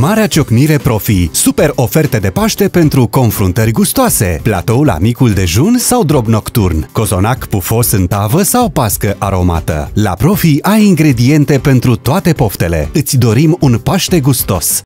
Marea Ciocnire Profi. Super oferte de Paște pentru confruntări gustoase, platou la micul dejun sau drob nocturn, cozonac pufos în tavă sau pască aromată. La Profi ai ingrediente pentru toate poftele. Îți dorim un Paște gustos.